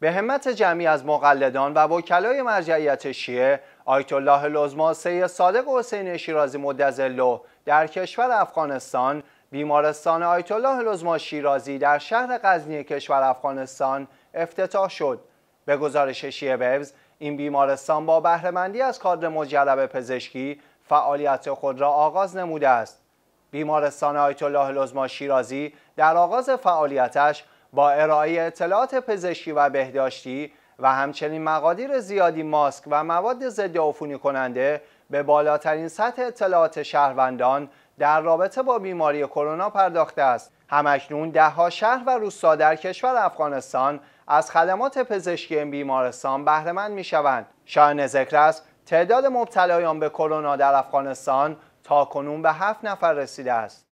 به همت جمعی از مقلدان و وکلای مرجعیت شیعه آیت الله لزما سی صادق حسین شیرازی مدزلو در کشور افغانستان بیمارستان آیت الله لزما شیرازی در شهر غزنی کشور افغانستان افتتاح شد به گزارش شیعه وبز این بیمارستان با بهرهمندی از کادر مجرب پزشکی فعالیت خود را آغاز نموده است بیمارستان آیت الله لزما شیرازی در آغاز فعالیتش با ارائه اطلاعات پزشکی و بهداشتی و همچنین مقادیر زیادی ماسک و مواد ضد عفونی کننده به بالاترین سطح اطلاعات شهروندان در رابطه با بیماری کرونا پرداخته است همکنون دهها شهر و روستا در کشور افغانستان از خدمات پزشکی این بیمارستان بهرهمند میشوند شایان ذکر است تعداد مبتلایان به کرونا در افغانستان تا کنون به هفت نفر رسیده است